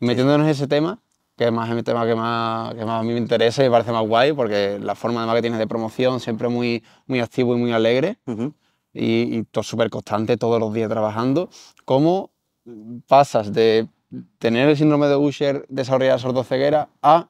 Metiéndonos en ese tema, que además es el tema que más, que más a mí me interesa y me parece más guay, porque la forma de que tienes de promoción siempre muy, muy activo y muy alegre, y, y todo súper constante, todos los días trabajando. ¿Cómo pasas de tener el síndrome de Usher, desarrollar sordoceguera, a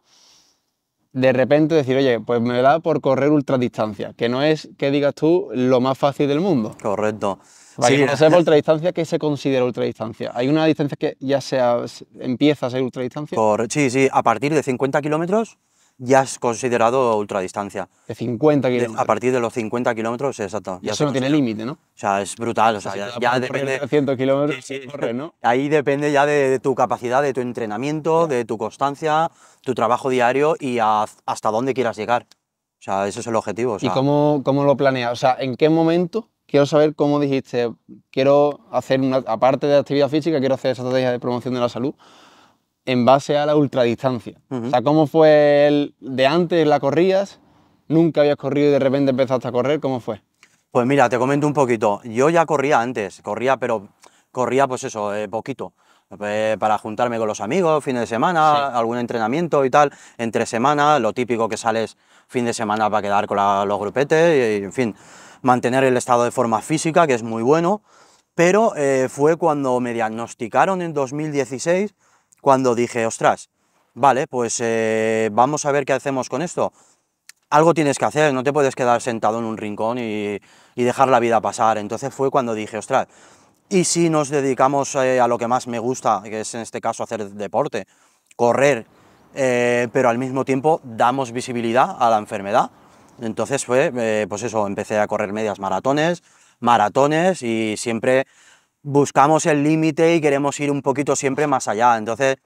de repente decir, oye, pues me da por correr ultradistancia, que no es, que digas tú, lo más fácil del mundo. Correcto. Para sí. que ultradistancia, ¿qué se considera ultradistancia? ¿Hay una distancia que ya sea, empieza a ser ultradistancia? Por, sí, sí, a partir de 50 kilómetros ya es considerado ultradistancia. De 50 kilómetros. A partir de los 50 kilómetros, exacto. ya eso no tiene límite, ¿no? O sea, es brutal. ya, depende. 100 kilómetros, Corre, ¿no? Ahí depende ya de, tu capacidad, de tu entrenamiento, de tu constancia, tu trabajo diario y hasta dónde quieras llegar. O sea, ese es el objetivo. ¿Y cómo, cómo lo planeas? O sea, ¿en qué momento? Quiero saber cómo dijiste, quiero hacer una, aparte de actividad física, quiero hacer estrategia de promoción de la salud en base a la ultradistancia. O sea, ¿cómo fue el de antes la corrías? Nunca habías corrido y de repente empezaste a correr, ¿cómo fue? Pues mira, te comento un poquito. Yo ya corría antes, corría, pero corría pues eso, eh, poquito. Eh, para juntarme con los amigos, fines de semana, algún entrenamiento y tal, entre semana, lo típico que sales fin de semana para quedar con los grupetes, y, en fin, mantener el estado de forma física, que es muy bueno, pero eh, fue cuando me diagnosticaron en 2016 cuando dije, ostras, vale, pues eh, vamos a ver qué hacemos con esto. Algo tienes que hacer, no te puedes quedar sentado en un rincón y, dejar la vida pasar. Entonces fue cuando dije, ostras, y si nos dedicamos eh, a lo que más me gusta, que es en este caso hacer deporte, correr, eh, pero al mismo tiempo damos visibilidad a la enfermedad. Entonces fue, pues eso, empecé a correr medias maratones, maratones y siempre buscamos el límite y queremos ir un poquito siempre más allá. Entonces,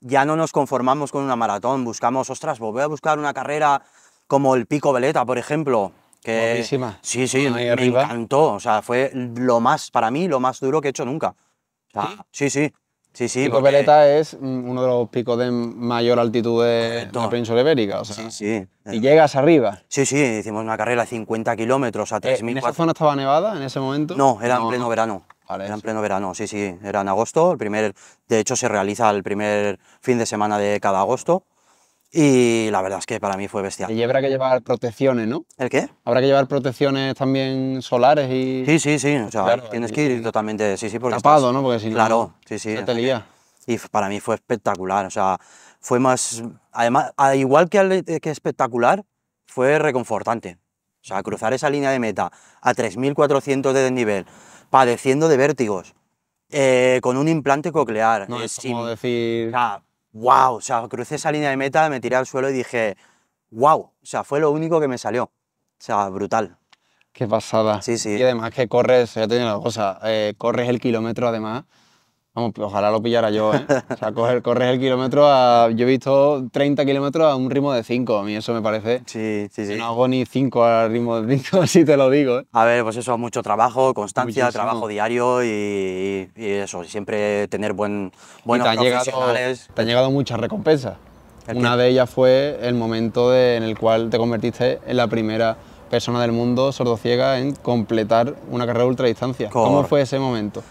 ya no nos conformamos con una maratón, buscamos, ostras, voy a buscar una carrera como el Pico Veleta, por ejemplo. Que, Buenísima. Sí, sí, me arriba. encantó. O sea, fue lo más, para mí, lo más duro que he hecho nunca. ¿Sí? sí, sí. Sí, Pico porque... Veleta es uno de los picos de mayor altitud de la península ibérica. O sea, sí, sí. Y llegas arriba. Sí, sí, hicimos una carrera de 50 kilómetros a 3.000. Eh, ¿En esa zona estaba nevada en ese momento? No, era en pleno verano era en pleno verano, sí, sí, era en agosto, el primer, de hecho se realiza el primer fin de semana de cada agosto y la verdad es que para mí fue bestial. Y habrá que llevar protecciones, ¿no? ¿El qué? Habrá que llevar protecciones también solares y... Sí, sí, sí, o sea, tienes que ir totalmente, sí, sí, Tapado, ¿no? Porque si claro, sí, sí. No te lía. Y para mí fue espectacular, o sea, fue más, además, igual que, que espectacular, fue reconfortante. O sea, cruzar esa línea de meta a 3.400 de desnivel, padeciendo de vértigos, eh, con un implante coclear. No, eh, es como decir... O sea, wow, o sea, crucé esa línea de meta, me tiré al suelo y dije, wow, o sea, fue lo único que me salió. O sea, brutal. Qué pasada. Sí, sí. Y además que corres, ya te digo una cosa, eh, corres el kilómetro además Vamos, pues, ojalá lo pillara yo, ¿eh? O sea, correr el kilómetro a... Yo he visto 30 kilómetros a un ritmo de 5, a mí eso me parece... Sí, sí, sí. No hago ni 5 al ritmo de 5, así te lo digo. ¿eh? A ver, pues eso, es mucho trabajo, constancia, trabajo diario y, y, eso, siempre tener buen, buenos te han llegado muchas recompensas. Una de ellas fue el momento en el cual te convertiste en la primera persona del mundo sordociega en completar una carrera de ultradistancia. ¿Cómo fue ese momento?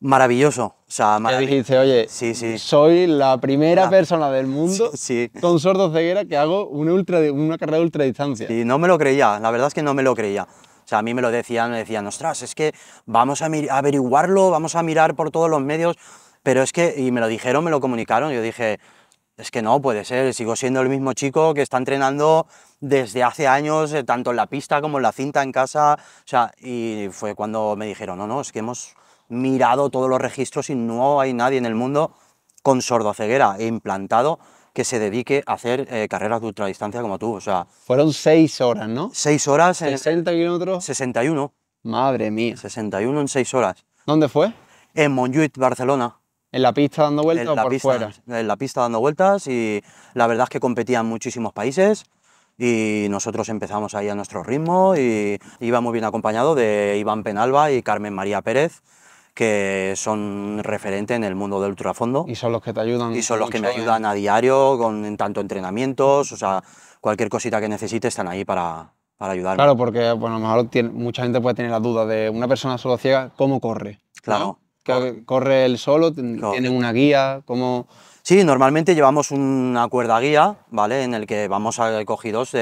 maravilloso. O sea, maravilloso. dijiste, oye, sí, sí. soy la primera persona del mundo sí, con sordo ceguera que hago una, ultra, una carrera de ultradistancia. Y no me lo creía, la verdad es que no me lo creía. O sea, a mí me lo decían, me decían, ostras, es que vamos a averiguarlo, vamos a mirar por todos los medios, pero es que, y me lo dijeron, me lo comunicaron, yo dije, es que no puede ser, sigo siendo el mismo chico que está entrenando desde hace años, eh, tanto en la pista como en la cinta en casa, o sea, y fue cuando me dijeron, no, no, es que hemos mirado todos los registros y no hay nadie en el mundo con sordoceguera e implantado que se dedique a hacer eh, carreras de ultradistancia como tú. O sea, Fueron seis horas, ¿no? Seis horas. En ¿60 kilómetros? 61. Madre mía. 61 en seis horas. ¿Dónde fue? En Montjuic, Barcelona. ¿En la pista dando vueltas en la por pista, fuera? En la pista dando vueltas y la verdad es que competían muchísimos países y nosotros empezamos ahí a nuestro ritmo y iba muy bien acompañado de Iván Penalba y Carmen María Pérez, que son referente en el mundo del ultrafondo. Y son los que te ayudan. Y son los que me ¿eh? ayudan a diario, con en tanto entrenamientos, o sea, cualquier cosita que necesite están ahí para, para ayudarme. Claro, porque bueno, a lo mejor mucha gente puede tener la duda de una persona solo ciega, ¿cómo corre? Claro. ¿Corre él solo? ¿Tiene una guía? ¿Cómo...? Sí, normalmente llevamos una cuerda guía, ¿vale? En el que vamos cogidos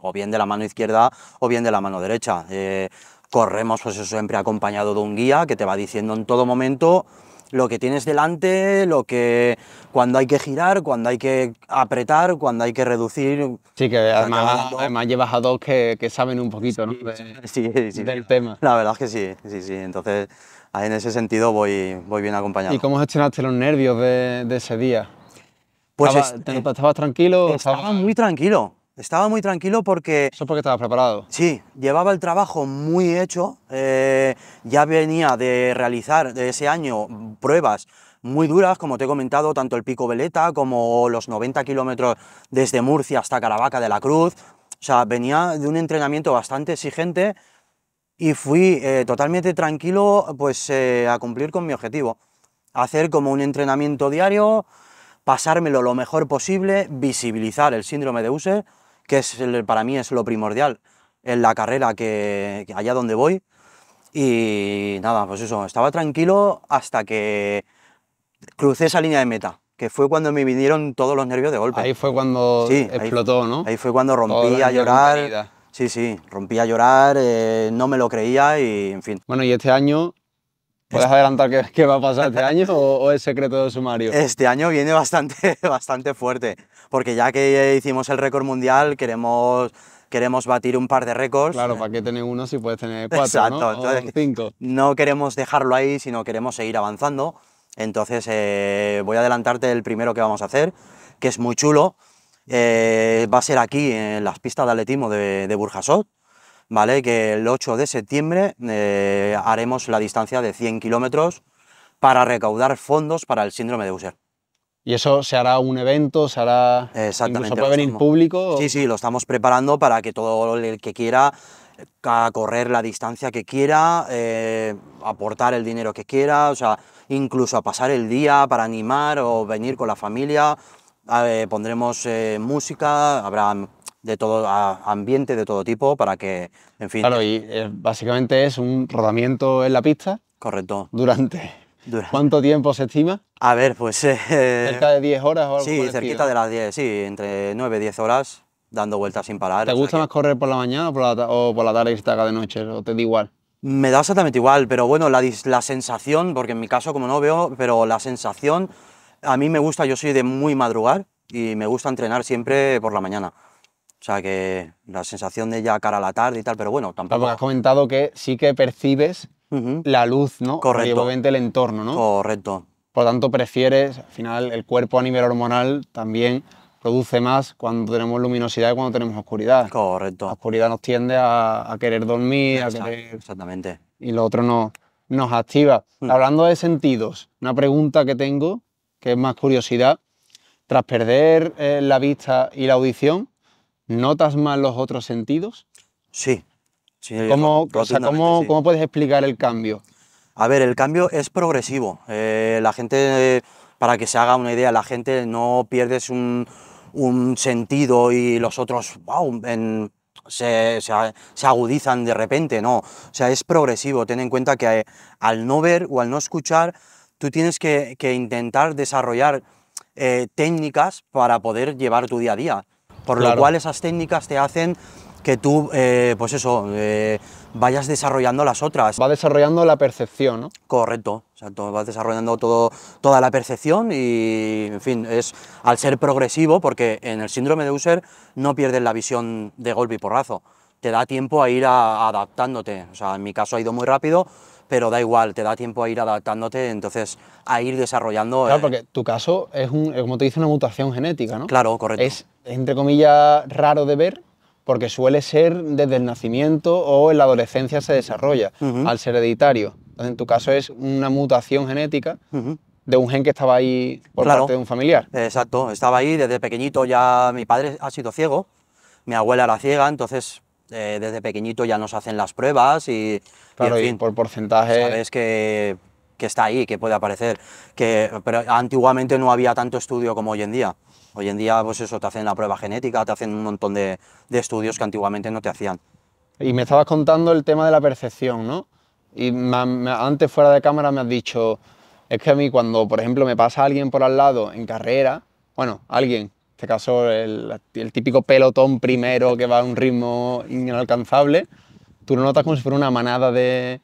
o bien de la mano izquierda o bien de la mano derecha. Eh, Corremos, pues eso siempre acompañado de un guía que te va diciendo en todo momento lo que tienes delante, lo que cuando hay que girar, cuando hay que apretar, cuando hay que reducir. Sí, que además, llevas a dos que, saben un poquito, ¿no? sí, del tema. La verdad es que sí, sí, sí. Entonces, en ese sentido voy, voy bien acompañado. ¿Y cómo gestionaste los nervios de, ese día? Pues ¿Estabas, tranquilo? Estaba muy tranquilo. Estaba muy tranquilo porque... Eso porque estaba preparado. Sí, llevaba el trabajo muy hecho, eh, ya venía de realizar de ese año pruebas muy duras, como te he comentado, tanto el Pico Veleta como los 90 kilómetros desde Murcia hasta Caravaca de la Cruz. O sea, venía de un entrenamiento bastante exigente y fui eh, totalmente tranquilo pues, eh, a cumplir con mi objetivo. Hacer como un entrenamiento diario, pasármelo lo mejor posible, visibilizar el síndrome de User que es, para mí es lo primordial en la carrera que, allá donde voy. Y nada, pues eso, estaba tranquilo hasta que crucé esa línea de meta, que fue cuando me vinieron todos los nervios de golpe. Ahí fue cuando explotó, ¿no? Ahí fue cuando rompí a llorar. Sí, sí, rompí a llorar, eh, no me lo creía y en fin. Bueno, y este año, ¿puedes adelantar qué, qué, va a pasar este año o, es secreto de sumario? Este año viene bastante, bastante fuerte porque ya que hicimos el récord mundial, queremos queremos batir un par de récords. Claro, ¿para qué tener uno si puedes tener cuatro ¿no? cinco? No queremos dejarlo ahí, sino queremos seguir avanzando. Entonces, eh, voy a adelantarte el primero que vamos a hacer, que es muy chulo. Eh, va a ser aquí, en las pistas de atletismo de, Burjasot, ¿vale? que el 8 de septiembre eh, haremos la distancia de 100 kilómetros para recaudar fondos para el síndrome de User. Y eso se hará un evento, se hará... Exactamente. puede venir público. Sí, sí, lo estamos preparando para que todo el que quiera correr la distancia que quiera, eh, aportar el dinero que quiera, o sea, incluso a pasar el día para animar o venir con la familia. pondremos eh, música, habrá de todo ambiente de todo tipo para que, en fin. Claro, y eh, básicamente es un rodamiento en la pista. Correcto. Durante ¿Cuánto tiempo se estima? A ver, pues... Eh, ¿Cerca de 10 horas o algo Sí, cerquita de las 10, sí, entre 9 y 10 horas, dando vueltas sin parar. ¿Te gusta más correr por la mañana o por la, tarde y se acá de noche, o te da igual? Me da exactamente igual, pero bueno, la, sensación, porque en mi caso como no veo, pero la sensación, a mí me gusta, yo soy de muy madrugar y me gusta entrenar siempre por la mañana. O sea que la sensación de ya cara a la tarde y tal, pero bueno, tampoco... has comentado que sí que percibes la luz, ¿no? Correcto. Y obviamente el entorno, ¿no? Correcto. Por lo tanto, prefieres, al final, el cuerpo a nivel hormonal también produce más cuando tenemos luminosidad y cuando tenemos oscuridad. Correcto. La oscuridad nos tiende a, querer dormir, a querer... Exactamente. Y lo otro no, nos activa. Mm. Hablando de sentidos, una pregunta que tengo, que es más curiosidad. Tras perder eh, la vista y la audición, ¿notas más los otros sentidos? Sí, eh, ¿Cómo, puedes explicar el cambio? A ver, el cambio es progresivo. Eh, la gente, para que se haga una idea, la gente no pierdes un, sentido y los otros se, agudizan de repente, no. O sea, es progresivo. Ten en cuenta que eh, al no ver o al no escuchar, tú tienes que, intentar desarrollar técnicas para poder llevar tu día a día. Por lo cual esas técnicas te hacen que tú, eh, pues eso, eh, vayas desarrollando las otras. Va desarrollando la percepción, ¿no? Correcto, todo vas desarrollando todo, toda la percepción y, en fin, es al ser progresivo, porque en el síndrome de User no pierdes la visión de golpe y porrazo, te da tiempo a ir adaptándote, o sea, en mi caso ha ido muy rápido, pero da igual, te da tiempo a ir adaptándote, entonces a ir desarrollando... Claro, eh, porque tu caso es, un, como te dice, una mutación genética, ¿no? Claro, correcto. Es, entre comillas, raro de ver, porque suele ser desde el nacimiento o en la adolescencia se desarrolla, al ser hereditario. Entonces, en tu caso es una mutación genética de un gen que estaba ahí por parte de un familiar. Exacto, estaba ahí desde pequeñito ya mi padre ha sido ciego, mi abuela era ciega, entonces eh, desde pequeñito ya nos hacen las pruebas y... Claro, por porcentaje... Sabes que que está ahí, que puede aparecer. Que, pero antiguamente no había tanto estudio como hoy en día. Hoy en día, pues eso, te hacen la prueba genética, te hacen un montón de, estudios que antiguamente no te hacían. Y me estabas contando el tema de la percepción, ¿no? Y antes fuera de cámara me has dicho, es que a mí cuando, por ejemplo, me pasa alguien por al lado en carrera, bueno, alguien, en este caso el, el típico pelotón primero que va a un ritmo inalcanzable, tú lo notas como si fuera una manada de,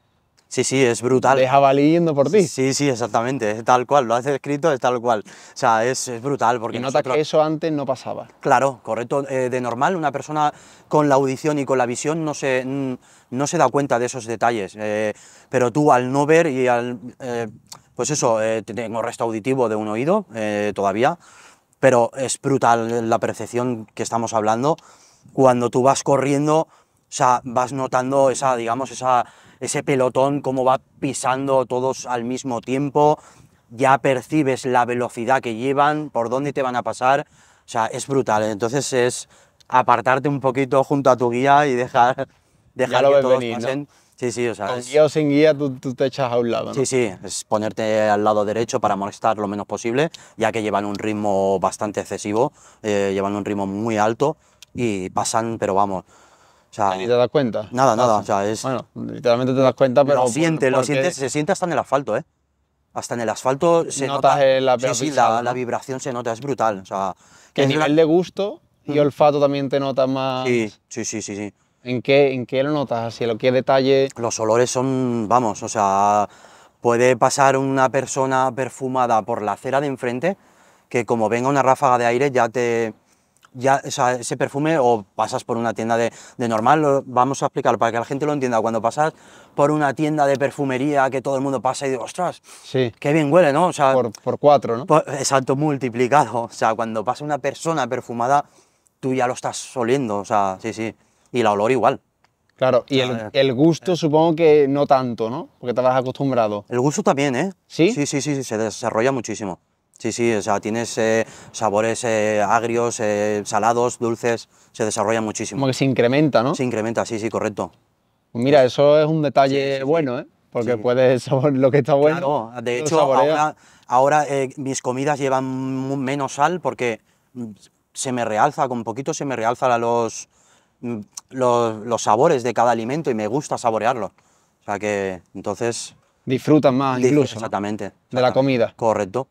Sí, sí, es brutal. Te jabalí yendo por ti. Sí, sí, exactamente, es tal cual, lo has escrito, es tal cual. O sea, es, brutal. Porque y notas que eso antes no pasaba. Claro, correcto. Eh, de normal, una persona con la audición y con la visión no se, no se da cuenta de esos detalles. Eh, pero tú al no ver y al... Eh, pues eso, tengo resto auditivo de un oído todavía, pero es brutal la percepción que estamos hablando. Cuando tú vas corriendo, o sea, vas notando esa, digamos, esa ese pelotón, cómo va pisando todos al mismo tiempo, ya percibes la velocidad que llevan, por dónde te van a pasar, o sea, es brutal. Entonces es apartarte un poquito junto a tu guía y dejar, dejar que todos pasen. Sí, sí, o sea... Con guía o sin guía tú, te echas a un lado, ¿no? Sí, sí, es ponerte al lado derecho para molestar lo menos posible, ya que llevan un ritmo bastante excesivo, eh, llevan un ritmo muy alto y pasan, pero vamos, o sea, te das cuenta. Nada, nada. Ah, o sea, es... Bueno, literalmente te das cuenta, pero. Lo sientes, lo sientes, se siente hasta en el asfalto, ¿eh? Hasta en el asfalto se Notas nota. la, sí, sí, la, vibración se nota, es brutal. O sea, que el nivel de gusto y olfato también te nota más. Sí, sí, sí, sí. ¿En, qué, ¿En qué lo notas? si ¿En qué detalle? Los olores son, vamos, o sea, puede pasar una persona perfumada por la acera de enfrente que como venga una ráfaga de aire ya te, ese perfume o pasas por una tienda de, normal, lo, vamos a explicarlo para que la gente lo entienda, cuando pasas por una tienda de perfumería que todo el mundo pasa y digo, ostras, sí. qué bien huele, ¿no? O sea, por, cuatro, ¿no? exacto, multiplicado. O sea, cuando pasa una persona perfumada, tú ya lo estás oliendo, o sea, sí, sí. Y la olor igual. Claro, y el, eh, el, gusto eh. supongo que no tanto, ¿no? Porque te vas acostumbrado. El gusto también, ¿eh? Sí, sí, sí, sí se desarrolla muchísimo. Sí, sí, o sea, tienes eh, sabores eh, agrios, eh, salados, dulces, se desarrollan muchísimo. Como que se incrementa, ¿no? Se incrementa, sí, sí, correcto. Pues mira, eso es un detalle bueno, ¿eh? Porque puede puedes lo que está bueno. Claro, de hecho, ahora, ahora mis comidas llevan menos sal porque mm, se me realza, con poquito se me realzan los, mm, los, los sabores de cada alimento y me gusta saborearlo. O sea que, entonces... Disfrutas más incluso. Exactamente. De la comida. Correcto.